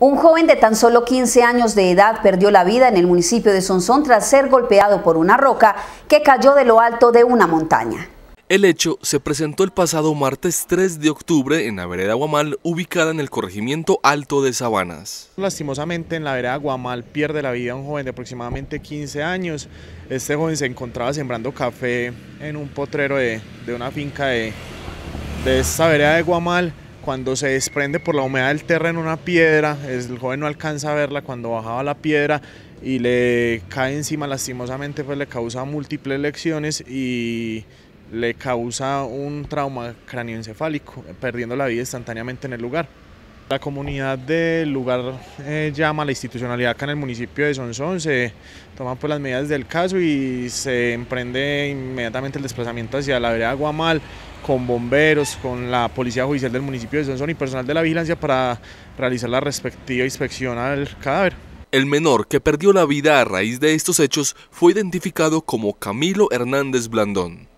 Un joven de tan solo 15 años de edad perdió la vida en el municipio de Sonsón tras ser golpeado por una roca que cayó de lo alto de una montaña. El hecho se presentó el pasado martes 3 de octubre en la vereda Guamal, ubicada en el corregimiento Alto de Sabanas. Lastimosamente en la vereda Guamal pierde la vida un joven de aproximadamente 15 años. Este joven se encontraba sembrando café en un potrero de, una finca de, de esta vereda de Guamal cuando se desprende por la humedad del terreno una piedra, el joven no alcanza a verla cuando bajaba la piedra y le cae encima lastimosamente, pues le causa múltiples lecciones y le causa un trauma cráneoencefálico, perdiendo la vida instantáneamente en el lugar. La comunidad del lugar eh, llama la institucionalidad acá en el municipio de Sonsón, se toman pues las medidas del caso y se emprende inmediatamente el desplazamiento hacia la vereda Guamal con bomberos, con la policía judicial del municipio de Sonsón y personal de la vigilancia para realizar la respectiva inspección al cadáver. El menor que perdió la vida a raíz de estos hechos fue identificado como Camilo Hernández Blandón.